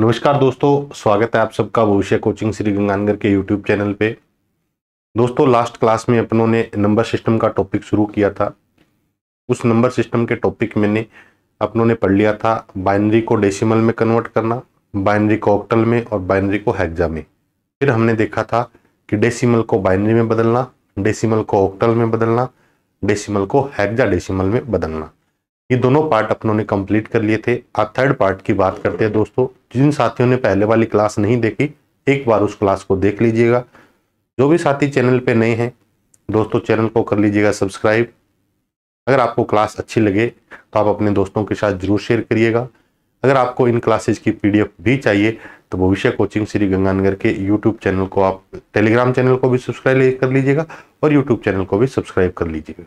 नमस्कार दोस्तों स्वागत है आप सबका भविष्य कोचिंग श्री गंगानगर के यूट्यूब चैनल पे दोस्तों लास्ट क्लास में अपनों ने नंबर सिस्टम का टॉपिक शुरू किया था उस नंबर सिस्टम के टॉपिक मैंने अपनों ने पढ़ लिया था बाइनरी को डेसिमल में कन्वर्ट करना बाइनरी को ऑक्टल में और बाइनरी को हैग्जा में फिर हमने देखा था कि डेसीमल को बाइनरी में बदलना डेसीमल को ऑक्टल में बदलना डेसीमल को हैग्जा डेसीमल में बदलना ये दोनों पार्ट अपनों ने कंप्लीट कर लिए थे आज थर्ड पार्ट की बात करते हैं दोस्तों जिन साथियों ने पहले वाली क्लास नहीं देखी एक बार उस क्लास को देख लीजिएगा जो भी साथी चैनल पे नए हैं दोस्तों चैनल को कर लीजिएगा सब्सक्राइब अगर आपको क्लास अच्छी लगे तो आप अपने दोस्तों के साथ जरूर शेयर करिएगा अगर आपको इन क्लासेज की पीडीएफ भी चाहिए तो भविष्य कोचिंग श्री गंगानगर के यूट्यूब चैनल को आप टेलीग्राम चैनल को भी सब्सक्राइब कर लीजिएगा और यूट्यूब चैनल को भी सब्सक्राइब कर लीजिएगा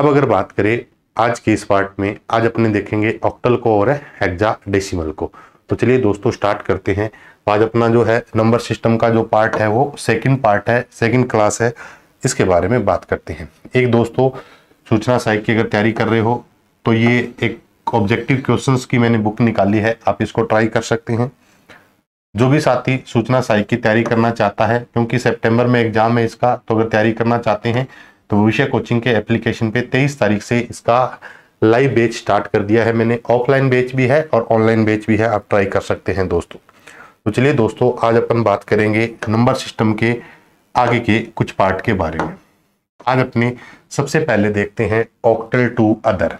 अब अगर बात करें आज के इस पार्ट में आज अपने देखेंगे ऑक्टल को और हेक्जा डेसिमल को तो चलिए दोस्तों स्टार्ट करते हैं तो आज अपना जो है नंबर सिस्टम का जो पार्ट है वो सेकंड पार्ट है सेकंड क्लास है इसके बारे में बात करते हैं एक दोस्तों सूचना साहित्य की अगर तैयारी कर रहे हो तो ये एक ऑब्जेक्टिव क्वेश्चन की मैंने बुक निकाली है आप इसको ट्राई कर सकते हैं जो भी साथी सूचना साहित्य की तैयारी करना चाहता है क्योंकि सेप्टेम्बर में एग्जाम है इसका तो अगर तैयारी करना चाहते हैं तो भविष्य कोचिंग के एप्लीकेशन पे 23 तारीख से इसका लाइव बेच स्टार्ट कर दिया है मैंने ऑफलाइन बेच भी है और ऑनलाइन बेच भी है आप ट्राई कर सकते हैं दोस्तों तो चलिए दोस्तों आज अपन बात करेंगे नंबर सिस्टम के आगे के कुछ पार्ट के बारे में आज अपने सबसे पहले देखते हैं ऑक्टल टू अदर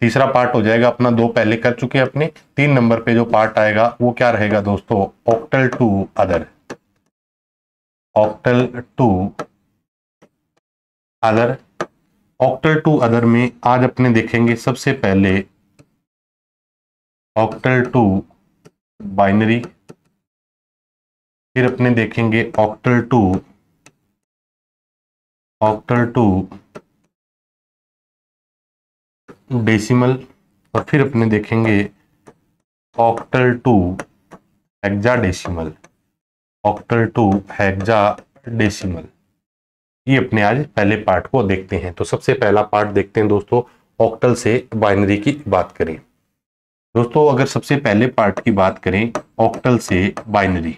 तीसरा पार्ट हो जाएगा अपना दो पहले कर चुके हैं अपने तीन नंबर पे जो पार्ट आएगा वो क्या रहेगा दोस्तों octal to other octal to other octal to other में आज अपने देखेंगे सबसे पहले ऑक्टल टू बाइनरी फिर अपने देखेंगे octal to octal to decimal और फिर अपने देखेंगे octal to hexadecimal octal to hexadecimal ये अपने आज पहले पार्ट को देखते हैं तो सबसे पहला पार्ट देखते हैं दोस्तों ऑक्टल से बाइनरी की बात करें दोस्तों अगर सबसे पहले पार्ट की बात करें ऑक्टल से बाइनरी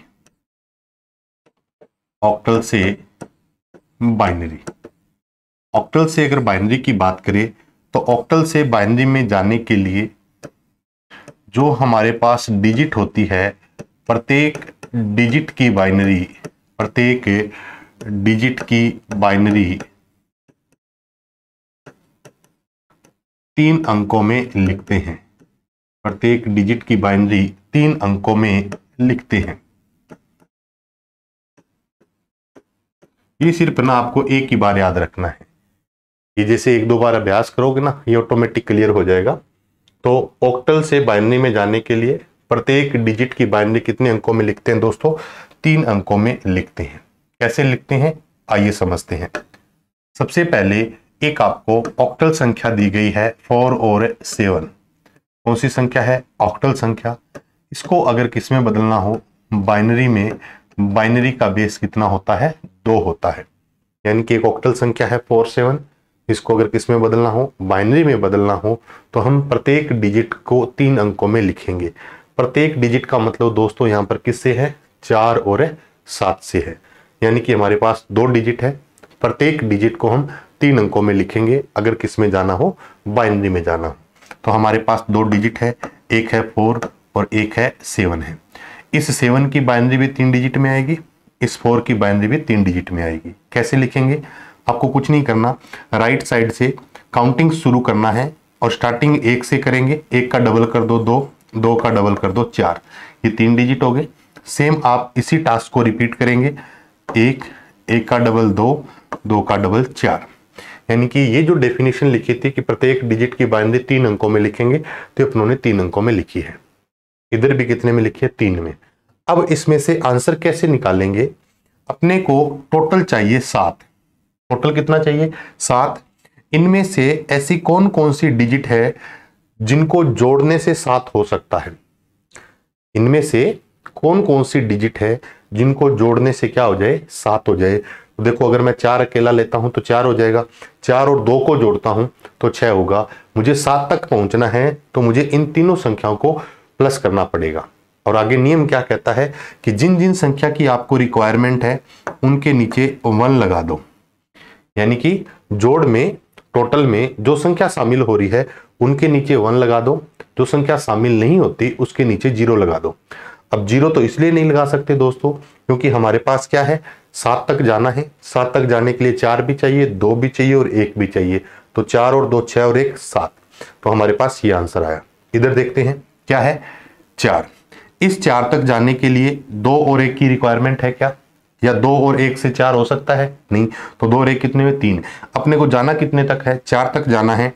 ऑक्टल से बाइनरी ऑक्टल से अगर बाइनरी की बात करें तो ऑक्टल से बाइनरी में जाने के लिए जो हमारे पास डिजिट होती है प्रत्येक डिजिट की बाइनरी प्रत्येक डिजिट की बाइनरी तीन अंकों में लिखते हैं प्रत्येक डिजिट की बाइनरी तीन अंकों में लिखते हैं ये सिर्फ ना आपको एक ही बार याद रखना है ये जैसे एक दो बार अभ्यास करोगे ना ये ऑटोमेटिक क्लियर हो जाएगा तो ऑक्टल से बाइनरी में जाने के लिए प्रत्येक डिजिट की बाइनरी कितने अंकों में लिखते हैं दोस्तों तीन अंकों में लिखते हैं कैसे लिखते हैं आइए समझते हैं सबसे पहले एक आपको ऑक्टल संख्या दी गई है फोर और सेवन कौन सी संख्या है ऑक्टल संख्या इसको अगर किसमें बदलना हो बाइनरी में बाइनरी का बेस कितना होता है दो होता है यानी कि एक ऑक्टल संख्या है फोर सेवन इसको अगर किसमें बदलना हो बाइनरी में बदलना हो तो हम प्रत्येक डिजिट को तीन अंकों में लिखेंगे प्रत्येक डिजिट का मतलब दोस्तों यहाँ पर किससे है चार और सात से है यानी कि हमारे पास दो डिजिट है प्रत्येक डिजिट को हम तीन अंकों में लिखेंगे अगर किस में जाना हो बाइनरी में जाना तो हमारे पास दो डिजिट है एक है फोर और एक है सेवन है इस सेवन की बाइनरी भी तीन डिजिट में आएगी इस फोर की बाइनरी भी तीन डिजिट में आएगी कैसे लिखेंगे आपको कुछ नहीं करना राइट साइड से काउंटिंग शुरू करना है और स्टार्टिंग एक से करेंगे एक का डबल कर दो दो दो का डबल कर दो चार ये तीन डिजिट हो गए सेम आप इसी टास्क को रिपीट करेंगे एक एक का डबल दो दो का डबल चार यानी कि ये जो डेफिनेशन लिखी थी कि प्रत्येक डिजिट की बाइंदी तीन अंकों में लिखेंगे तो उन्होंने तीन अंकों में लिखी है इधर भी कितने में लिखी है तीन में अब इसमें से आंसर कैसे निकालेंगे अपने को टोटल चाहिए सात टोटल कितना चाहिए सात इनमें से ऐसी कौन कौन सी डिजिट है जिनको जोड़ने से सात हो सकता है इनमें से कौन कौन सी डिजिट है जिनको जोड़ने से क्या हो जाए सात हो जाए तो देखो अगर मैं चार अकेला लेता हूं तो चार हो जाएगा चार और दो को जोड़ता हूं तो छः होगा मुझे सात तक पहुंचना है तो मुझे इन तीनों संख्याओं को प्लस करना पड़ेगा और आगे नियम क्या कहता है कि जिन जिन संख्या की आपको रिक्वायरमेंट है उनके नीचे वन लगा दो यानी कि जोड़ में टोटल में जो संख्या शामिल हो रही है उनके नीचे वन लगा दो जो संख्या शामिल नहीं होती उसके नीचे जीरो लगा दो अब जीरो तो इसलिए नहीं लगा सकते दोस्तों क्योंकि हमारे पास क्या है सात तक जाना है सात तक जाने के लिए चार भी चाहिए दो भी चाहिए और एक भी चाहिए तो चार और दो छः और एक सात तो हमारे पास ये आंसर आया इधर देखते हैं क्या है चार इस चार तक जाने के लिए दो और एक की रिक्वायरमेंट है क्या या दो और एक से चार हो सकता है नहीं तो दो और एक कितने में तीन अपने को जाना कितने तक है चार तक जाना है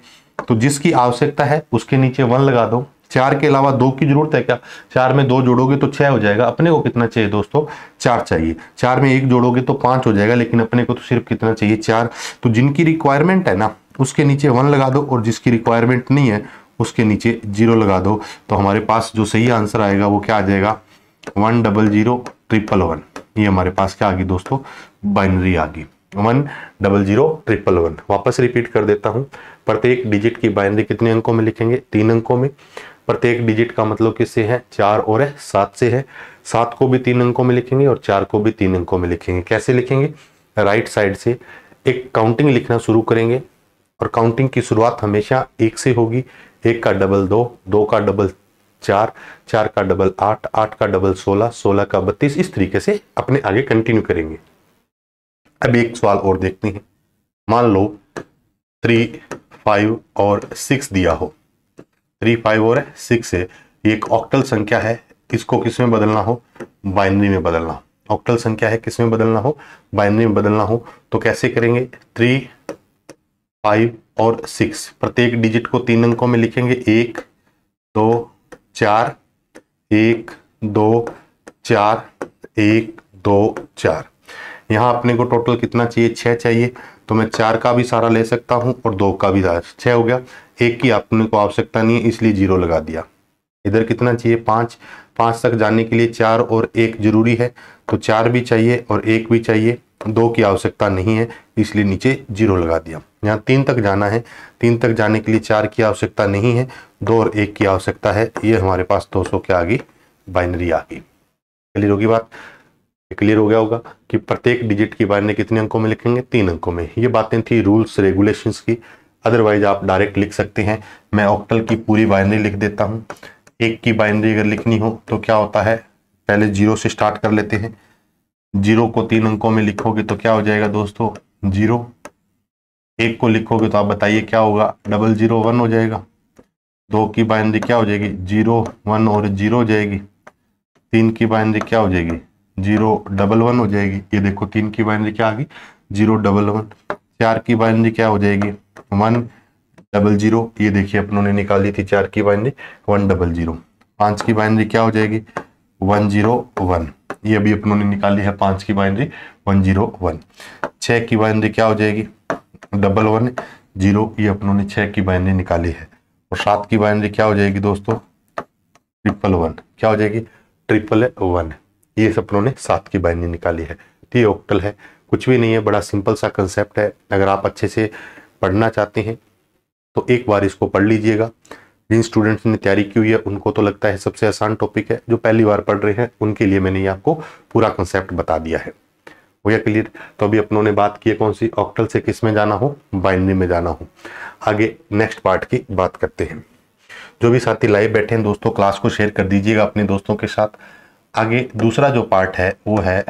तो जिसकी आवश्यकता है उसके नीचे वन लगा दो चार के अलावा दो की जरूरत है क्या चार में दो जोड़ोगे तो छह हो जाएगा अपने को कितना चाहिए दोस्तों चार चाहिए चार में एक जोड़ोगे तो पांच हो जाएगा लेकिन अपने को तो सिर्फ कितना चाहिए चार तो जिनकी रिक्वायरमेंट है ना उसके नीचे वन लगा दो और जिसकी रिक्वायरमेंट नहीं है उसके नीचे जीरो लगा दो तो हमारे पास जो सही आंसर आएगा वो क्या आ जाएगा one double zero triple one ये हमारे पास क्या आ गई दोस्तों बाइनरी आ गई one double zero triple one वापस रिपीट कर देता हूं प्रत्येक डिजिट की बाइनरी कितने अंकों में लिखेंगे तीन अंकों में प्रत्येक डिजिट का मतलब किससे है चार और है सात से है सात को भी तीन अंकों में लिखेंगे और चार को भी तीन अंकों में लिखेंगे कैसे लिखेंगे राइट साइड से एक काउंटिंग लिखना शुरू करेंगे और काउंटिंग की शुरुआत हमेशा एक से होगी एक का डबल दो दो का डबल चार चार का डबल आठ आठ का डबल सोलह सोलह का बत्तीस इस तरीके से अपने आगे कंटिन्यू करेंगे अब एक सवाल और देखते हैं मान लो थ्री फाइव और सिक्स दिया हो थ्री फाइव और सिक्स है एक ऑक्टल संख्या है इसको किसमें बदलना हो बाइनरी में बदलना हो ऑक्टल संख्या है किसमें बदलना हो बाइनरी में बदलना हो तो कैसे करेंगे थ्री फाइव और सिक्स प्रत्येक डिजिट को तीन अंकों में लिखेंगे एक दो चार एक दो चार एक दो चार यहां अपने को टोटल कितना चाहिए छह चाहिए तो मैं चार का भी सारा ले सकता हूँ और दो का भी सहारा हो गया एक की आपने को आवश्यकता नहीं है इसलिए जीरो लगा दिया इधर कितना चाहिए पाँच पाँच तक जाने के लिए चार और एक जरूरी है तो चार भी चाहिए और एक भी चाहिए दो की आवश्यकता नहीं है इसलिए नीचे जीरो लगा दिया यहाँ तीन तक जाना है तीन तक जाने के लिए चार की आवश्यकता नहीं है दो और एक की आवश्यकता है ये हमारे पास दो सौ के आगे बाइनरी आ गई क्लियर होगी बात क्लियर हो गया होगा कि प्रत्येक डिजिट की वैल्यू कितने अंकों में लिखेंगे तीन अंकों में ये बातें थी रूल्स रेगुलेशंस की अदरवाइज आप डायरेक्ट लिख सकते हैं मैं ऑक्टल की पूरी बाइनरी लिख देता हूँ एक की बाइनरी अगर लिखनी हो तो क्या होता है पहले जीरो से स्टार्ट कर लेते हैं जीरो को तीन अंकों में लिखोगे तो क्या हो जाएगा दोस्तों जीरो एक को लिखोगे तो आप बताइए क्या होगा डबल जीरो वन हो जाएगा दो की बाइनरी क्या हो जाएगी जीरो वन और जीरो हो जाएगी तीन की बाइनरी क्या हो जाएगी जीरो डबल वन हो जाएगी ये देखो तीन की बाइनरी क्या आ गई जीरो डबल वन चार की बाइनरी क्या हो जाएगी वन डबल जीरो ये देखिए अपनों ने निकाली थी चार की बाइनरी वन डबल जीरो पाँच की बाइनरी क्या हो जाएगी वन जीरो वन ये अभी अपनों ने निकाली है पाँच की बाइनरी वन जीरो वन छः की बाइनरी क्या हो जाएगी डबल वन जीरो ये अपनों ने छः की बाइनरी निकाली है और सात की बाइनरी क्या हो जाएगी दोस्तों ट्रिपल वन क्या हो जाएगी ट्रिपल वन ये सपनों ने सात की बाइंडिंग निकाली है टी ऑक्टल है कुछ भी नहीं है बड़ा सिंपल सा कंसेप्ट है अगर आप अच्छे से पढ़ना चाहते हैं तो एक बार इसको पढ़ लीजिएगा जिन स्टूडेंट्स ने तैयारी की हुई है उनको तो लगता है सबसे आसान टॉपिक है जो पहली बार पढ़ रहे हैं उनके लिए मैंने ये आपको पूरा कंसेप्ट बता दिया है भैया क्लियर तो अभी अपनों ने बात की है कौन सी ऑक्टल से किस में जाना हो बाइनरी में जाना हो आगे नेक्स्ट पार्ट की बात करते हैं जो भी साथी लाइव बैठे हैं दोस्तों क्लास को शेयर कर दीजिएगा अपने दोस्तों के साथ आगे दूसरा जो पार्ट है वो है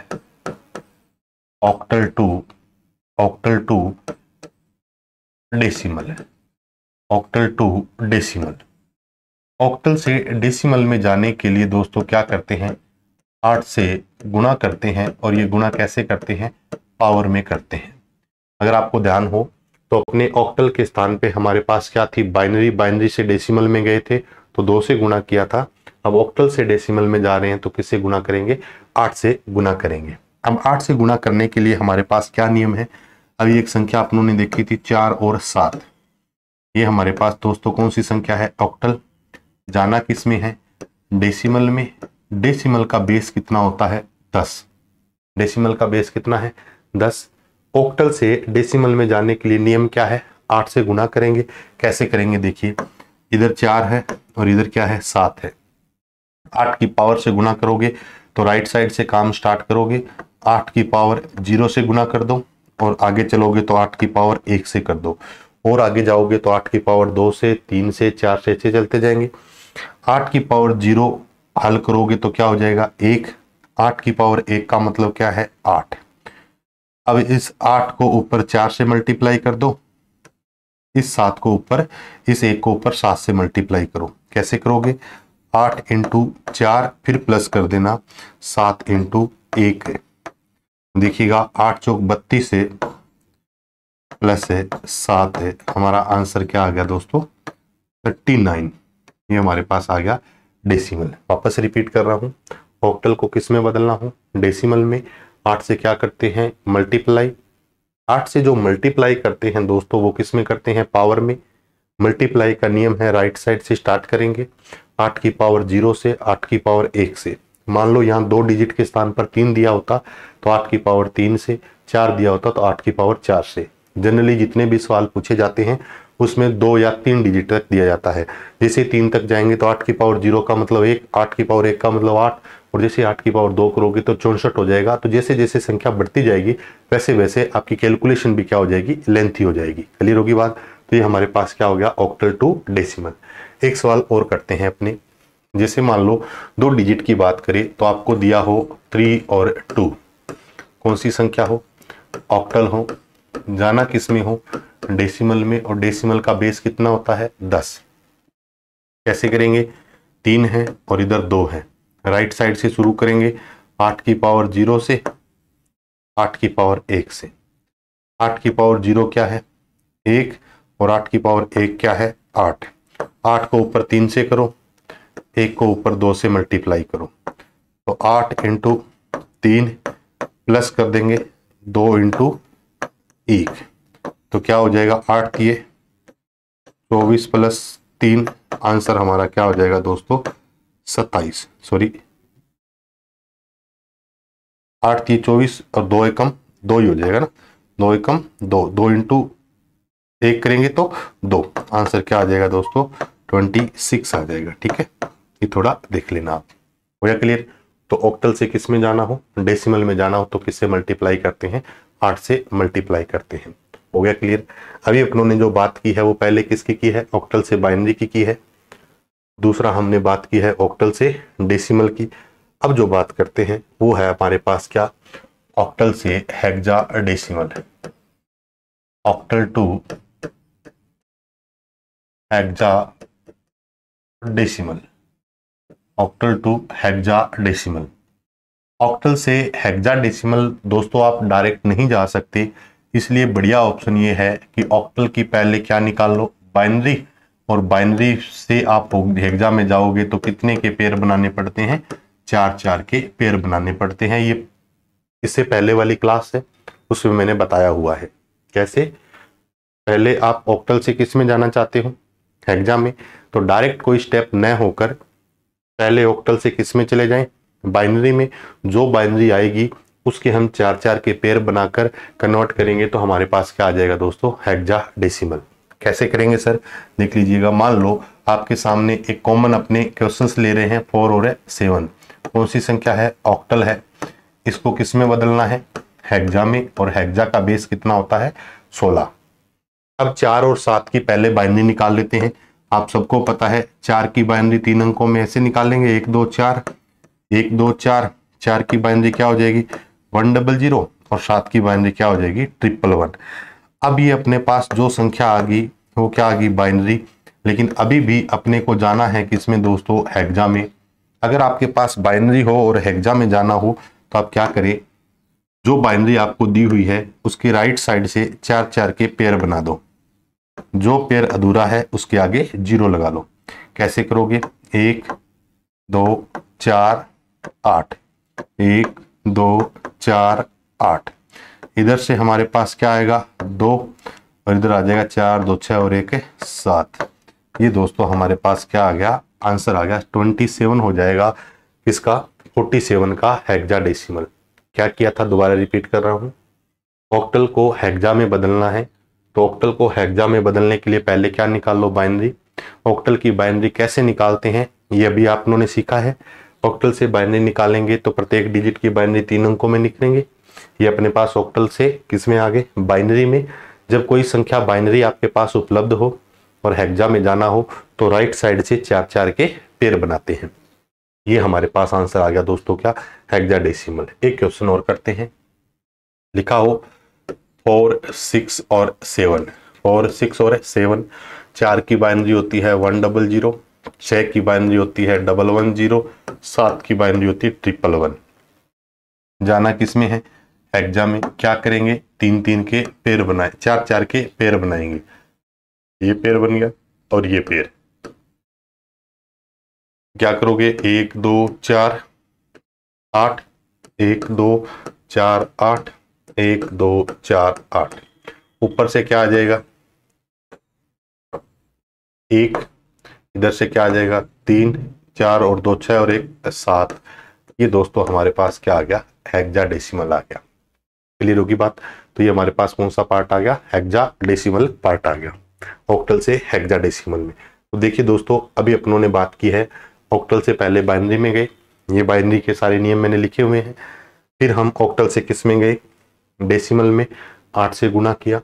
octal to octal to decimal octal to decimal octal से डेसिमल में जाने के लिए दोस्तों क्या करते हैं आठ से गुणा करते हैं और ये गुणा कैसे करते हैं पावर में करते हैं अगर आपको ध्यान हो तो अपने ऑक्टल के स्थान पे हमारे पास क्या थी बाइनरी बाइनरी से डेसिमल में गए थे तो दो से गुणा किया था अब ऑक्टल से डेसिमल में जा रहे हैं तो किससे गुना करेंगे आठ से गुना करेंगे अब आठ से गुना करने के लिए हमारे पास क्या नियम है अभी एक संख्या आप ने देखी थी चार और सात ये हमारे पास दोस्तों कौन सी संख्या है ऑक्टल जाना किस में है डेसिमल में डेसिमल का बेस कितना होता है दस डेसिमल का बेस कितना है दस ऑक्टल से डेसिमल में जाने के लिए नियम क्या है आठ से गुना करेंगे कैसे करेंगे देखिए इधर चार है और इधर क्या है सात है आठ की पावर से गुना करोगे तो राइट साइड से काम स्टार्ट करोगे आठ की पावर जीरो से गुना कर दो और आगे चलोगे तो आठ की पावर एक से कर दो और आगे जाओगे तो आठ की पावर दो से तीन से चार से छः चलते जाएंगे आठ की पावर जीरो हल करोगे तो क्या हो जाएगा एक आठ की पावर एक का मतलब क्या है आठ अब इस आठ को ऊपर चार से मल्टीप्लाई कर दो इस सात को ऊपर इस एक को ऊपर सात से मल्टीप्लाई करो कैसे करोगे आठ इंटू चार फिर प्लस कर देना सात इंटू एक है देखिएगा आठ चौक बत्तीस है प्लस है सात है हमारा आंसर क्या आ गया दोस्तों थर्टी नाइन ये हमारे पास आ गया डेसिमल वापस रिपीट कर रहा हूँ ऑक्टल को किस में बदलना हो डेसिमल में आठ से क्या करते हैं मल्टीप्लाई आठ से जो मल्टीप्लाई करते हैं दोस्तों वो किस में करते हैं पावर में मल्टीप्लाई का नियम है राइट साइड से स्टार्ट करेंगे आठ की पावर जीरो से आठ की पावर एक से मान लो यहाँ दो डिजिट के स्थान पर तीन दिया होता तो आठ की पावर तीन से चार दिया होता तो आठ की पावर चार से जनरली जितने भी सवाल पूछे जाते हैं उसमें दो या तीन डिजिट तक दिया जाता है जैसे तीन तक जाएंगे तो आठ की पावर जीरो का मतलब एक आठ की पावर एक का मतलब आठ और जैसे आठ की पावर दो करोगे तो चौंसठ हो जाएगा तो जैसे जैसे संख्या बढ़ती जाएगी वैसे वैसे आपकी कैलकुलेशन भी क्या हो जाएगी लेंथी हो जाएगी क्लियर होगी बात तो ये हमारे पास क्या हो गया ऑक्टल टू डेसिमल एक सवाल और करते हैं अपने जैसे मान लो दो डिजिट की बात करें तो आपको दिया हो थ्री और टू कौन सी संख्या हो ऑक्टल हो जाना किसमें हो डेसिमल में और डेसिमल का बेस कितना होता है दस कैसे करेंगे तीन है और इधर दो है राइट साइड से शुरू करेंगे आठ की पावर जीरो से आठ की पावर एक से आठ की पावर जीरो क्या है एक और आठ की पावर एक क्या है आठ आठ को ऊपर तीन से करो एक को ऊपर दो से मल्टीप्लाई करो तो आठ इंटू तीन प्लस कर देंगे दो इंटू एक तो क्या हो जाएगा आठ किए चौबीस प्लस तीन आंसर हमारा क्या हो जाएगा दोस्तों सत्ताईस सॉरी आठ तीन चौबीस और दो एकम दो ही हो जाएगा ना दो एकम दो दो इंटू एक करेंगे तो दो आंसर क्या आ जाएगा दोस्तों ट्वेंटी सिक्स आ जाएगा ठीक है ये थोड़ा देख लेना आप हो गया क्लियर तो ऑक्टल से किस में जाना हो डेसिमल में जाना हो तो किससे मल्टीप्लाई करते हैं आठ से मल्टीप्लाई करते हैं हो गया क्लियर अभी अपनों ने जो बात की है वो पहले किसकी की है ऑक्टल से बाइनरी की की है दूसरा हमने बात की है ऑक्टल से डेसिमल की अब जो बात करते हैं वो है हमारे पास क्या ऑक्टल से hexadecimal octal to hexadecimal octal to hexadecimal octal से हेक्साडेसिमल दोस्तों आप डायरेक्ट नहीं जा सकते इसलिए बढ़िया ऑप्शन ये है कि ऑक्टल की पहले क्या निकाल लो बाइनरी और बाइनरी से आप हेक्सा में जाओगे तो कितने के पेयर बनाने पड़ते हैं चार चार के पेयर बनाने पड़ते हैं ये इससे पहले वाली क्लास है उसमें मैंने बताया हुआ है कैसे पहले आप ऑक्टल से किस में जाना चाहते हो एग्जाम में तो डायरेक्ट कोई स्टेप न होकर पहले ऑक्टल से किस में चले जाएं बाइनरी में जो बाइनरी आएगी उसके हम चार चार के पेयर बनाकर कन्वर्ट करेंगे तो हमारे पास क्या आ जाएगा दोस्तों हैगजा डेसिमल कैसे करेंगे सर देख लीजिएगा मान लो आपके सामने एक कॉमन अपने क्वेश्चंस ले रहे हैं फोर और सेवन कौन सी संख्या है ऑक्टल है इसको किस में बदलना है हेक्जा में और हैगजा का बेस कितना होता है सोलह अब चार और सात की पहले बाइनरी निकाल लेते हैं आप सबको पता है चार की बाइनरी तीन अंकों में ऐसे निकालेंगे एक दो चार एक दो चार चार की बाइनरी क्या हो जाएगी वन डबल जीरो और सात की बाइनरी क्या हो जाएगी ट्रिपल वन अब ये अपने पास जो संख्या आ गई वो क्या आ गई बाइनरी लेकिन अभी भी अपने को जाना है कि इसमें दोस्तों हैग्जा में अगर आपके पास बाइनरी हो और हैग्जा में जाना हो तो आप क्या करें जो बाइनरी आपको दी हुई है उसकी राइट साइड से चार चार के पेयर बना दो जो पेयर अधूरा है उसके आगे जीरो लगा लो कैसे करोगे एक दो चार आठ एक दो चार आठ इधर से हमारे पास क्या आएगा दो और इधर आ जाएगा चार दो छः और एक सात ये दोस्तों हमारे पास क्या आ गया आंसर आ गया ट्वेंटी सेवन हो जाएगा किसका फोर्टी सेवन का हेक्जा डेसिमल क्या किया था दोबारा रिपीट कर रहा हूँ ऑक्टल को हेक्जा में बदलना है तो ऑक्टल को हैग्जा में बदलने के लिए पहले क्या निकाल लो बाइनरी ऑक्टल की बाइनरी कैसे निकालते हैं ये अभी आप लोगों ने सीखा है ऑक्टल से बाइनरी निकालेंगे तो प्रत्येक डिजिट की बाइनरी तीन अंकों में निकलेंगे ये अपने पास ऑक्टल से किसमें आगे बाइनरी में जब कोई संख्या बाइनरी आपके पास उपलब्ध हो और हेक्जा में जाना हो तो राइट साइड से चार चार के पेड़ बनाते हैं ये हमारे पास आंसर आ गया दोस्तों क्या हेक्जा डेसिमल एक क्वेश्चन और करते हैं लिखा हो फोर सिक्स और सेवन फोर सिक्स और सेवन चार की बाइनरी होती है वन डबल जीरो छः की बाइनरी होती है डबल वन जीरो सात की बाइनरी होती है ट्रिपल वन जाना किसमें है एग्जाम में क्या करेंगे तीन तीन के पेड़ बनाए चार चार के पेड़ बनाएंगे ये पेड़ बन गया और ये पेड़ क्या करोगे एक दो चार आठ एक दो चार आठ एक दो चार आठ ऊपर से क्या आ जाएगा एक इधर से क्या आ जाएगा तीन चार और दो छः और एक सात ये दोस्तों हमारे पास क्या आ गया हैगजा डेसिमल आ गया क्लियर होगी बात तो ये हमारे पास कौन सा पार्ट आ गया हैगजा डेसिमल पार्ट आ गया ऑक्टल से हेक्जा डेसिमल में तो देखिए दोस्तों अभी अपनों ने बात की है ऑक्टल से पहले बाइनरी में गए ये बाइनरी के सारे नियम मैंने लिखे हुए हैं फिर हम ऑक्टल से किस में गए डेसिमल में आठ से गुना किया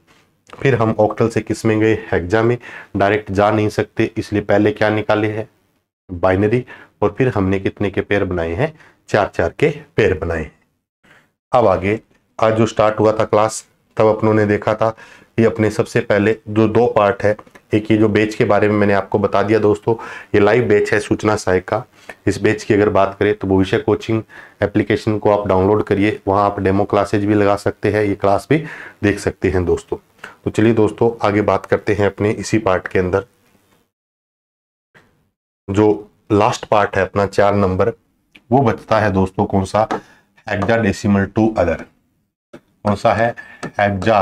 फिर हम ऑक्टल से किस में गए हेक्जा में डायरेक्ट जा नहीं सकते इसलिए पहले क्या निकाले हैं बाइनरी और फिर हमने कितने के पेयर बनाए हैं चार चार के पेयर बनाए हैं अब आगे आज जो स्टार्ट हुआ था क्लास तब अपनों ने देखा था कि अपने सबसे पहले जो दो पार्ट है एक ये जो बेच के बारे में मैंने आपको बता दिया दोस्तों ये लाइव बेच है सूचना सहायक का इस बेच की अगर बात करें तो भविष्य कोचिंग एप्लीकेशन को आप डाउनलोड करिए वहाँ आप डेमो क्लासेज भी लगा सकते हैं ये क्लास भी देख सकते हैं दोस्तों तो चलिए दोस्तों आगे बात करते हैं अपने इसी पार्ट के अंदर जो लास्ट पार्ट है अपना चार नंबर वो बचता है दोस्तों कौन सा हेक्सा डेसिमल टू अदर कौन सा है 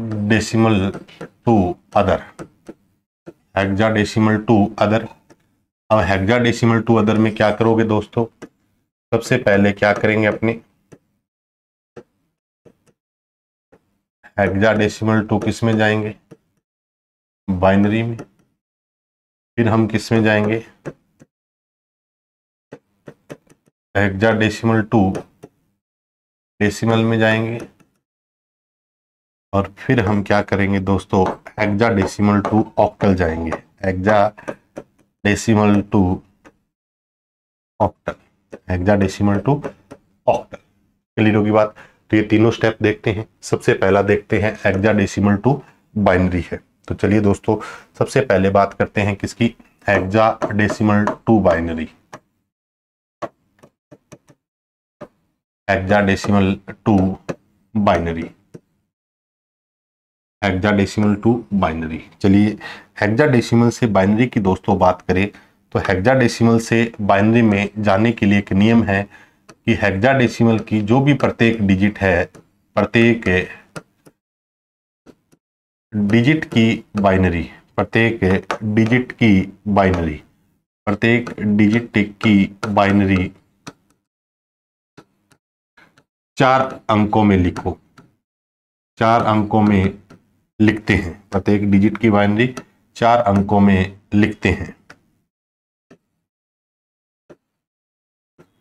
hexadecimal to other hexadecimal to other अब हेक्जा डेसिमल टू अदर में क्या करोगे दोस्तों सबसे पहले क्या करेंगे अपने हेक्जा डेसिमल टू किस में जाएंगे बाइनरी में फिर हम किस में जाएंगे हेक्जा डेसिमल टू डेसिमल में जाएंगे और फिर हम क्या करेंगे दोस्तों एक्जा डेसिमल टू ऑक्टल जाएंगे hexadecimal to octal hexadecimal to octal clear होगी बात तो ये तीनों स्टेप देखते हैं सबसे पहला देखते हैं एक्जा डेसिमल टू बाइनरी है तो चलिए दोस्तों सबसे पहले बात करते हैं किसकी hexadecimal to binary hexadecimal to binary hexadecimal to binary चलिए हेक्साडेसिमल से बाइनरी की दोस्तों बात करें तो हेक्साडेसिमल से बाइनरी में जाने के लिए एक नियम है कि हेक्साडेसिमल की जो भी प्रत्येक डिजिट है प्रत्येक डिजिट की बाइनरी प्रत्येक डिजिट की बाइनरी प्रत्येक डिजिट की बाइनरी चार अंकों में लिखो चार अंकों में लिखते हैं प्रत्येक डिजिट की बाइनरी चार अंकों में लिखते हैं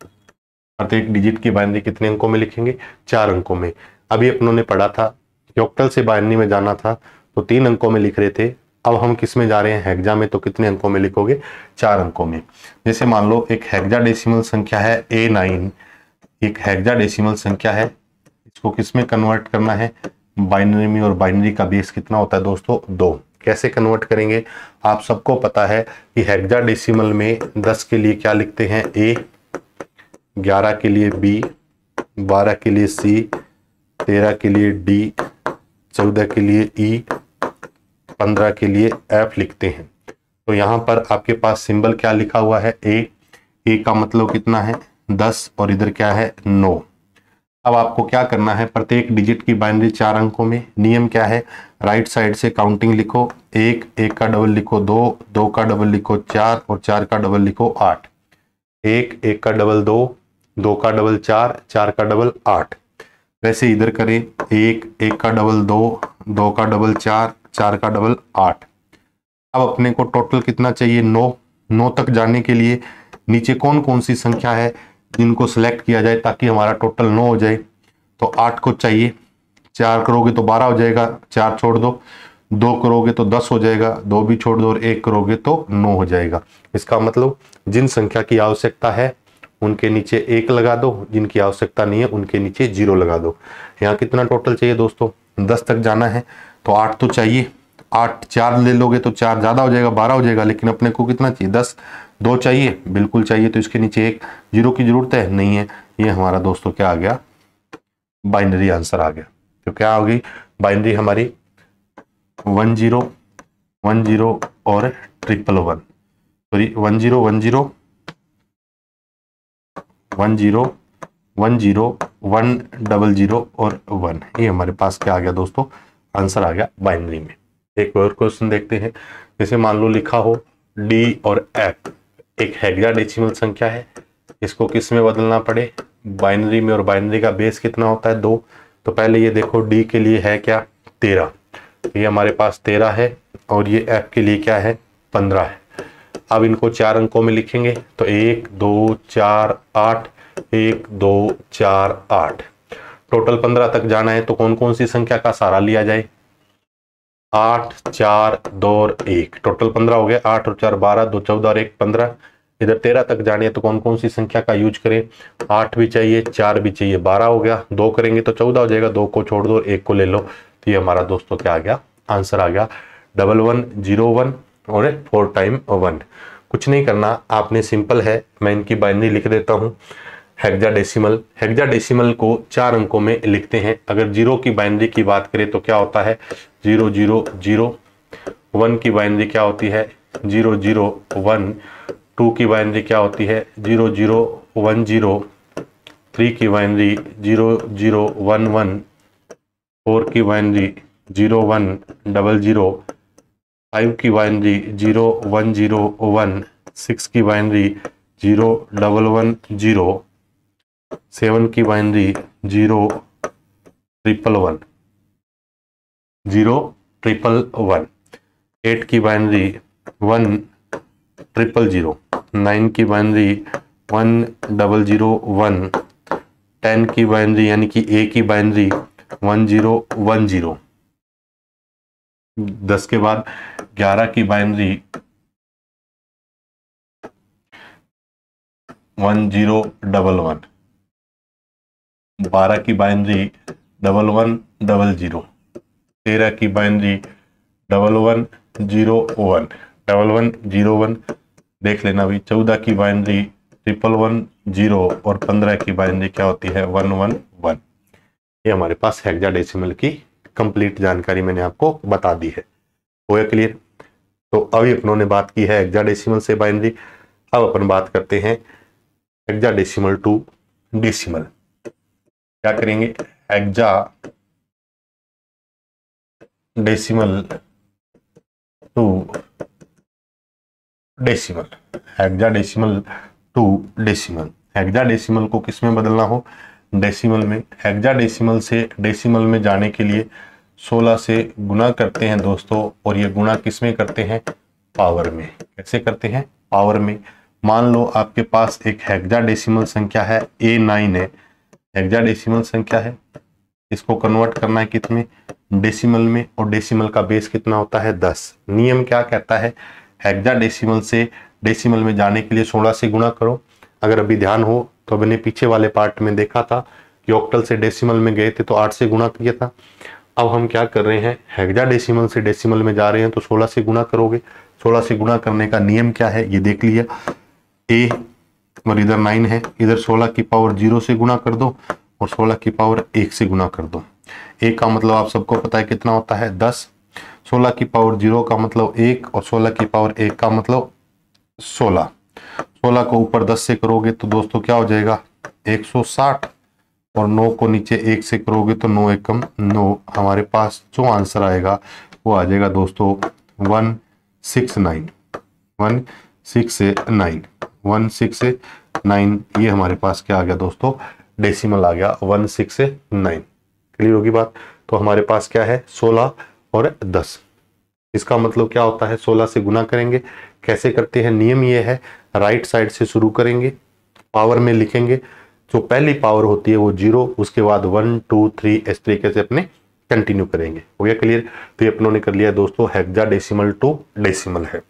प्रत्येक डिजिट की बाइनरी कितने अंकों में लिखेंगे चार अंकों में अभी अपनों ने पढ़ा था क्योक्टल से बाइनरी में जाना था तो तीन अंकों में लिख रहे थे अब हम किस में जा रहे हैं हेक्जा में तो कितने अंकों में लिखोगे चार अंकों में जैसे मान लो एक हेग्जा डेसिमल संख्या है ए नाइन एक हेग्जा डेसिमल संख्या है इसको किस में कन्वर्ट करना है बाइनरी में और बाइनरी का बेस कितना होता है दोस्तों दो कैसे कन्वर्ट करेंगे आप सबको पता है कि हेक्साडेसिमल में दस के लिए क्या लिखते हैं ए ग्यारह के लिए बी बारह के लिए सी तेरह के लिए डी चौदह के लिए ई पंद्रह के लिए एफ लिखते हैं तो यहाँ पर आपके पास सिंबल क्या लिखा हुआ है ए ए का मतलब कितना है दस और इधर क्या है नौ अब आपको क्या करना है प्रत्येक डिजिट की बाइनरी चार अंकों में नियम क्या है राइट साइड से काउंटिंग लिखो एक एक का डबल लिखो दो दो का डबल लिखो चार और चार का डबल लिखो आठ एक एक का डबल दो दो का डबल चार चार का डबल आठ वैसे इधर करें एक एक का डबल दो दो का डबल चार चार का डबल आठ अब अपने को टोटल कितना चाहिए नौ नौ तक जाने के लिए नीचे कौन कौन सी संख्या है जिनको सिलेक्ट किया जाए ताकि हमारा टोटल नौ हो जाए तो आठ को चाहिए चार करोगे तो बारह हो जाएगा चार छोड़ दो दो करोगे तो दस हो जाएगा दो भी छोड़ दो और एक करोगे तो नौ हो जाएगा इसका मतलब जिन संख्या की आवश्यकता है उनके नीचे एक लगा दो जिनकी आवश्यकता नहीं है उनके नीचे जीरो लगा दो यहाँ कितना टोटल चाहिए दोस्तों दस तक जाना है तो आठ तो चाहिए आठ चार ले लोगे तो चार ज़्यादा हो जाएगा बारह हो जाएगा लेकिन अपने को कितना चाहिए दस दो चाहिए बिल्कुल चाहिए तो इसके नीचे एक जीरो की जरूरत है नहीं है ये हमारा दोस्तों क्या आ गया बाइनरी आंसर आ गया तो क्या हो गई बाइनरी हमारी वन जीरो वन जीरो और triple one sorry one zero one zero one zero one zero one double zero और वन ये हमारे पास क्या आ गया दोस्तों आंसर आ गया बाइनरी में एक और क्वेश्चन देखते हैं जैसे मान लो लिखा हो डी और एफ एक हेक्साडेसिमल संख्या है इसको किस में बदलना पड़े बाइनरी में और बाइनरी का बेस कितना होता है दो तो पहले ये देखो डी के लिए है क्या तेरह तो ये हमारे पास तेरह है और ये एफ के लिए क्या है पंद्रह है अब इनको चार अंकों में लिखेंगे तो एक दो चार आठ एक दो चार आठ टोटल पंद्रह तक जाना है तो कौन कौन सी संख्या का सहारा लिया जाए आठ चार दो और एक टोटल पंद्रह हो गया आठ और चार बारह दो चौदह और एक पंद्रह इधर तेरह तक जाने तो कौन कौन सी संख्या का यूज करें आठ भी चाहिए चार भी चाहिए बारह हो गया दो करेंगे तो चौदह हो जाएगा दो को छोड़ दो और एक को ले लो तो ये हमारा दोस्तों क्या आ गया आंसर आ गया डबल वन जीरो वन और फोर टाइम वन कुछ नहीं करना आपने सिंपल है मैं इनकी बाइनरी लिख देता हूँ हेक्जा डेसिमल हेक्जा डेसीमल को चार अंकों में लिखते हैं अगर जीरो की बाइनरी की बात करें तो क्या होता है जीरो जीरो जीरो वन की बाइनरी क्या होती है जीरो जीरो वन टू की बाइनरी क्या होती है zero zero one zero three की binary zero zero one one four की binary zero one double zero five की binary zero one zero one six की binary zero double one zero seven की binary zero triple one zero triple one eight की binary one triple zero nine की binary one double zero one ten की binary यानी कि A की binary one zero one zero दस के बाद ग्यारह की binary one zero double one बारह की binary double one double zero तेरह की binary double one zero one double one zero one देख लेना अभी चौदह की बाइनरी ट्रिपल वन जीरो और पंद्रह की बाइनरी क्या होती है वन वन वन ये हमारे पास हेक्जा डेसिमल की कंप्लीट जानकारी मैंने आपको बता दी है हो गया क्लियर तो अभी अपनों ने बात की है हेक्जा डेसिमल से बाइनरी अब अपन बात करते हैं एग्जा डेसिमल टू डेसिमल क्या करेंगे hexadecimal to decimal hexadecimal to decimal hexadecimal को किस में बदलना हो डेसिमल में हेक्जा डेसिमल से डेसिमल में जाने के लिए 16 से गुना करते हैं दोस्तों और ये गुना किस में करते हैं पावर में कैसे करते हैं पावर में मान लो आपके पास एक हेक्जा डेसिमल संख्या है ए नाइन है हेक्जा डेसिमल संख्या है इसको कन्वर्ट करना है कितने डेसिमल में और डेसिमल का बेस कितना होता है दस नियम क्या कहता है हेक्जा डेसिमल से डेसिमल में जाने के लिए सोलह से गुणा करो अगर अभी ध्यान हो तो मैंने पीछे वाले पार्ट में देखा था कि ऑक्टल से डेसिमल में गए थे तो आठ से गुणा किया था अब हम क्या कर रहे हैं हेक्जा डेसिमल से डेसिमल में जा रहे हैं तो सोलह से गुणा करोगे सोलह से गुणा करने का नियम क्या है ये देख लिया ए और इधर नाइन है इधर सोलह की पावर जीरो से गुणा कर दो और 16 की पावर एक से गुना कर दो एक का मतलब आप सबको पता है कितना होता है दस सोलह की पावर जीरो का मतलब एक और सोलह की पावर एक का मतलब सोलह सोलह को ऊपर दस से करोगे तो दोस्तों क्या हो जाएगा एक सौ साठ और नौ को नीचे एक से करोगे तो नौ एकम नौ हमारे पास जो आंसर आएगा वो आ जाएगा दोस्तों one six nine one six nine one six nine ये हमारे पास क्या आ गया दोस्तों डेसिमल आ गया वन सिक्स नाइन क्लियर होगी बात तो हमारे पास क्या है सोलह और दस इसका मतलब क्या होता है सोलह से गुना करेंगे कैसे करते हैं नियम यह है राइट साइड से शुरू करेंगे पावर में लिखेंगे जो पहली पावर होती है वो जीरो उसके बाद वन टू थ्री इस तरीके से अपने कंटिन्यू करेंगे हो गया क्लियर तो ये अपनों ने कर लिया दोस्तों हेक्जा डेसिमल टू डेसिमल है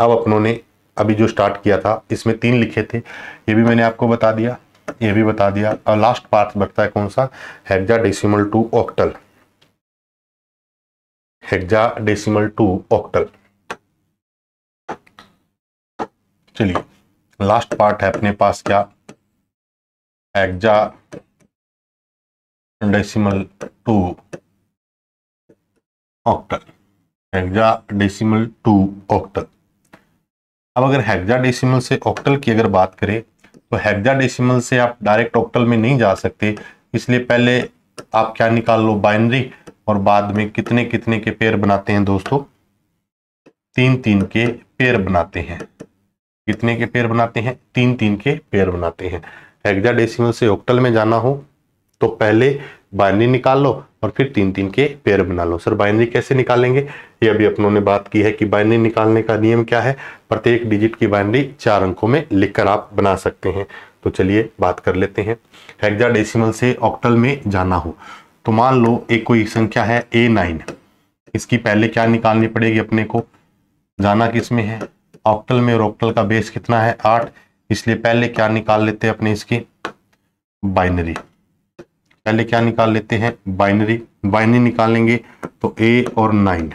अब अपनों ने अभी जो स्टार्ट किया था इसमें तीन लिखे थे ये भी मैंने आपको बता दिया ये भी बता दिया और लास्ट पार्ट बचता है कौन सा hexadecimal to octal hexadecimal to octal चलिए लास्ट पार्ट है अपने पास क्या hexadecimal to octal hexadecimal to octal अब अगर हेक्जा डेसिमल से ऑक्टल की अगर बात करें तो हेक्साडेसिमल से आप डायरेक्ट ऑक्टल में नहीं जा सकते इसलिए पहले आप क्या निकाल लो बाइनरी और बाद में कितने कितने के पेयर बनाते हैं दोस्तों तीन तीन के पेयर बनाते हैं कितने के पेयर बनाते हैं तीन तीन के पेयर बनाते हैं हेक्साडेसिमल से ऑक्टल में जाना हो तो पहले बाइनरी निकाल लो और फिर तीन तीन के पेयर बना लो सर बाइनरी कैसे निकालेंगे ये अभी अपनों ने बात की है कि बाइनरी निकालने का नियम क्या है प्रत्येक डिजिट की बाइनरी चार अंकों में लिखकर आप बना सकते हैं तो चलिए बात कर लेते हैं हेक्साडेसिमल से ऑक्टल में जाना हो तो मान लो एक कोई संख्या है ए नाइन इसकी पहले क्या निकालनी पड़ेगी अपने को जाना किस में है ऑक्टल में और ऑक्टल का बेस कितना है आठ इसलिए पहले क्या निकाल लेते हैं अपने इसकी बाइनरी पहले क्या निकाल लेते हैं बाइनरी बाइनरी निकालेंगे तो ए और नाइन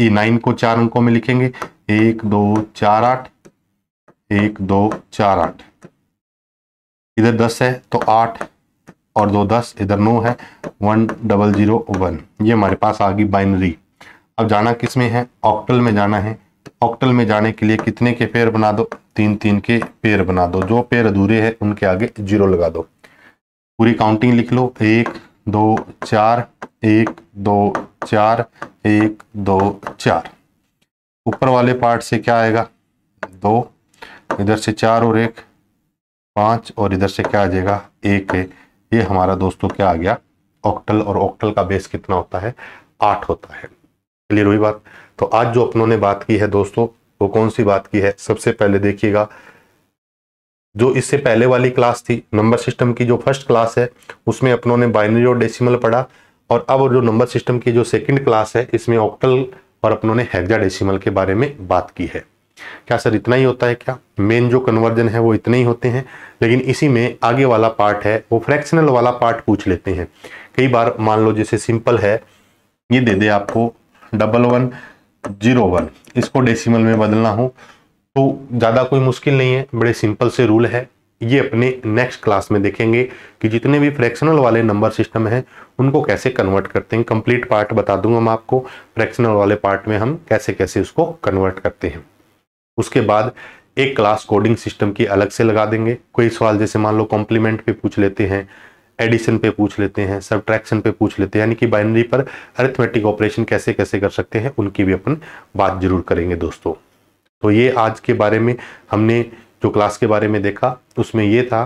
ए नाइन को चार अंकों में लिखेंगे एक दो चार आठ एक दो चार आठ इधर दस है तो आठ और दो दस इधर नौ है वन डबल जीरो वन ये हमारे पास आ गई बाइनरी अब जाना किस में है ऑक्टल में जाना है ऑक्टल में जाने के लिए कितने के पेयर बना दो तीन तीन के पेयर बना दो जो पेयर अधूरे हैं उनके आगे जीरो लगा दो पूरी काउंटिंग लिख लो एक दो चार एक दो चार एक दो चार ऊपर वाले पार्ट से क्या आएगा दो इधर से चार और एक पांच और इधर से क्या आ जाएगा एक ये हमारा दोस्तों क्या आ गया ऑक्टल और ऑक्टल का बेस कितना होता है आठ होता है क्लियर हुई बात तो आज जो अपनों ने बात की है दोस्तों वो कौन सी बात की है सबसे पहले देखिएगा जो इससे पहले वाली क्लास थी नंबर सिस्टम की जो फर्स्ट क्लास है उसमें अपनों ने बाइनरी और डेसिमल पढ़ा और अब जो नंबर सिस्टम की जो सेकंड क्लास है इसमें ऑक्टल और अपनों ने हेक्साडेसिमल के बारे में बात की है क्या सर इतना ही होता है क्या मेन जो कन्वर्जन है वो इतने ही होते हैं लेकिन इसी में आगे वाला पार्ट है वो फ्रैक्शनल वाला पार्ट पूछ लेते हैं कई बार मान लो जैसे सिंपल है ये दे दे आपको डबल वन जीरो वन इसको डेसिमल में बदलना हो तो ज़्यादा कोई मुश्किल नहीं है बड़े सिंपल से रूल है ये अपने नेक्स्ट क्लास में देखेंगे कि जितने भी फ्रैक्शनल वाले नंबर सिस्टम हैं उनको कैसे कन्वर्ट करते हैं कंप्लीट पार्ट बता दूंगा मैं आपको फ्रैक्शनल वाले पार्ट में हम कैसे कैसे उसको कन्वर्ट करते हैं उसके बाद एक क्लास कोडिंग सिस्टम की अलग से लगा देंगे कोई सवाल जैसे मान लो कॉम्प्लीमेंट पर पूछ लेते हैं एडिशन पे पूछ लेते हैं सब्ट्रैक्शन पे पूछ लेते हैं यानी कि बाइनरी पर अरिथमेटिक ऑपरेशन कैसे कैसे कर सकते हैं उनकी भी अपन बात जरूर करेंगे दोस्तों तो ये आज के बारे में हमने जो क्लास के बारे में देखा उसमें ये था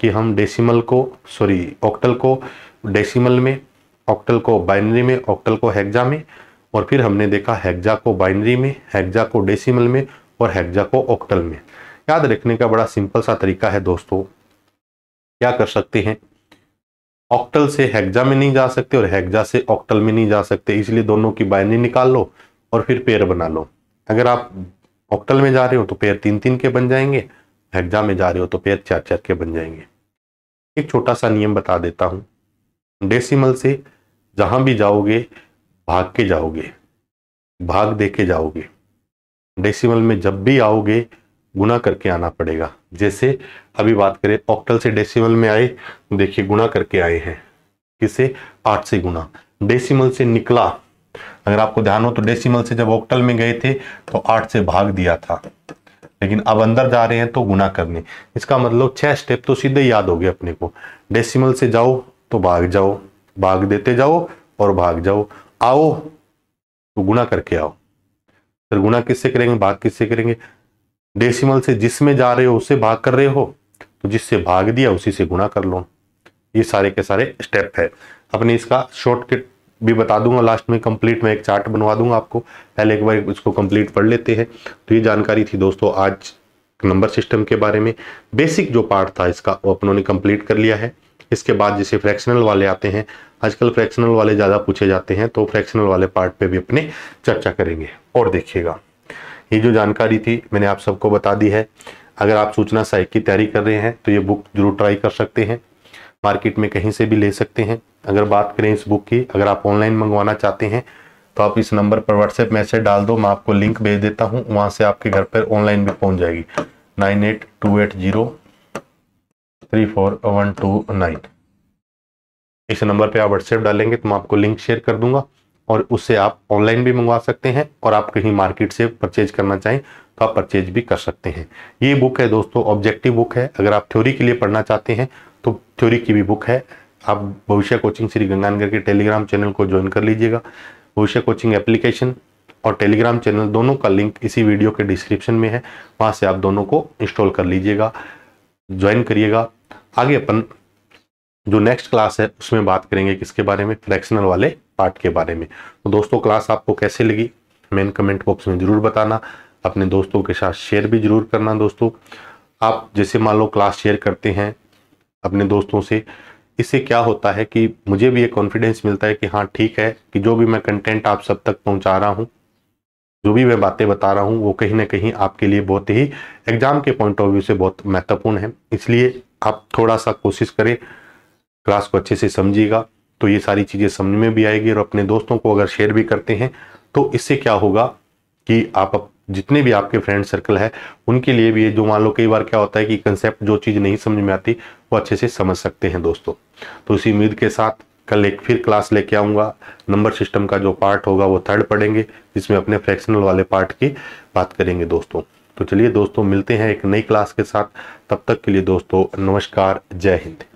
कि हम डेसिमल को सॉरी ऑक्टल को डेसिमल में ऑक्टल को बाइनरी में ऑक्टल को हेक्जा में और फिर हमने देखा हेक्जा को बाइनरी में हेक्जा को डेसिमल में और हेक्जा को ऑक्टल में याद रखने का बड़ा सिंपल सा तरीका है दोस्तों क्या कर सकते हैं ऑक्टल से हेक्जा में नहीं जा सकते और हेक्जा से ऑक्टल में नहीं जा सकते इसलिए दोनों की बाइनरी निकाल लो और फिर पेयर बना लो अगर आप ऑक्टल में जा रहे हो तो पेयर तीन तीन के बन जाएंगे हेक्जा में जा रहे हो तो पेयर चार चार के बन जाएंगे एक छोटा सा नियम बता देता हूँ डेसिमल से जहाँ भी जाओगे भाग के जाओगे भाग दे के जाओगे डेसिमल में जब भी आओगे गुना करके आना पड़ेगा जैसे अभी बात करें ऑक्टल से डेसिमल में आए देखिए गुना करके आए हैं किसे आठ से गुना डेसिमल से निकला अगर आपको ध्यान हो तो डेसिमल से जब ऑक्टल में गए थे तो आठ से भाग दिया था लेकिन अब अंदर जा रहे हैं तो गुना करने इसका मतलब छह स्टेप तो सीधे याद हो गए अपने को डेसिमल से जाओ तो भाग जाओ भाग देते जाओ और भाग जाओ आओ तो गुना करके आओ फिर गुना किससे करेंगे भाग किससे करेंगे डेसिमल से जिसमें जा रहे हो उसे भाग कर रहे हो तो जिससे भाग दिया उसी से गुना कर लो ये सारे के सारे स्टेप है अपने इसका शॉर्टकट भी बता दूंगा लास्ट में कंप्लीट में एक चार्ट बनवा दूंगा आपको पहले एक बार इसको कंप्लीट पढ़ लेते हैं तो ये जानकारी थी दोस्तों आज नंबर सिस्टम के बारे में बेसिक जो पार्ट था इसका वो अपनों ने कंप्लीट कर लिया है इसके बाद जैसे फ्रैक्शनल वाले आते हैं आजकल फ्रैक्शनल वाले ज़्यादा पूछे जाते हैं तो फ्रैक्शनल वाले पार्ट पर भी अपने चर्चा करेंगे और देखिएगा ये जो जानकारी थी मैंने आप सबको बता दी है अगर आप सूचना सहायक की तैयारी कर रहे हैं तो ये बुक जरूर ट्राई कर सकते हैं मार्केट में कहीं से भी ले सकते हैं अगर बात करें इस बुक की अगर आप ऑनलाइन मंगवाना चाहते हैं तो आप इस नंबर पर व्हाट्सएप मैसेज डाल दो मैं आपको लिंक भेज देता हूँ वहां से आपके घर पर ऑनलाइन भी पहुंच जाएगी nine eight two eight zero three four one two nine इस नंबर पे आप व्हाट्सएप डालेंगे तो मैं आपको लिंक शेयर कर दूंगा और उससे आप ऑनलाइन भी मंगवा सकते हैं और आप कहीं मार्केट से परचेज करना चाहें तो आप परचेज भी कर सकते हैं ये बुक है दोस्तों ऑब्जेक्टिव बुक है अगर आप थ्योरी के लिए पढ़ना चाहते हैं तो थ्योरी की भी बुक है आप भविष्य कोचिंग श्री गंगानगर के टेलीग्राम चैनल को ज्वाइन कर लीजिएगा भविष्य कोचिंग एप्लीकेशन और टेलीग्राम चैनल दोनों का लिंक इसी वीडियो के डिस्क्रिप्शन में है वहाँ से आप दोनों को इंस्टॉल कर लीजिएगा ज्वाइन करिएगा आगे अपन जो नेक्स्ट क्लास है उसमें बात करेंगे किसके बारे में फ्रैक्शनल वाले पार्ट के बारे में तो दोस्तों क्लास आपको कैसे लगी मेन कमेंट बॉक्स में ज़रूर बताना अपने दोस्तों के साथ शेयर भी ज़रूर करना दोस्तों आप जैसे मान लो क्लास शेयर करते हैं अपने दोस्तों से इससे क्या होता है कि मुझे भी ये कॉन्फिडेंस मिलता है कि हाँ ठीक है कि जो भी मैं कंटेंट आप सब तक पहुंचा रहा हूँ जो भी मैं बातें बता रहा हूँ वो कहीं ना कहीं आपके लिए बहुत ही एग्जाम के पॉइंट ऑफ व्यू से बहुत महत्वपूर्ण है इसलिए आप थोड़ा सा कोशिश करें क्लास को अच्छे से समझिएगा तो ये सारी चीज़ें समझ में भी आएगी और अपने दोस्तों को अगर शेयर भी करते हैं तो इससे क्या होगा कि आप जितने भी आपके फ्रेंड सर्कल है उनके लिए भी ये जो मान लो कई बार क्या होता है कि कंसेप्ट जो चीज़ नहीं समझ में आती वो अच्छे से समझ सकते हैं दोस्तों तो इसी उम्मीद के साथ कल एक फिर क्लास लेके आऊँगा नंबर सिस्टम का जो पार्ट होगा वो थर्ड पढ़ेंगे जिसमें अपने फ्रैक्शनल वाले पार्ट की बात करेंगे दोस्तों तो चलिए दोस्तों मिलते हैं एक नई क्लास के साथ तब तक के लिए दोस्तों नमस्कार जय हिंद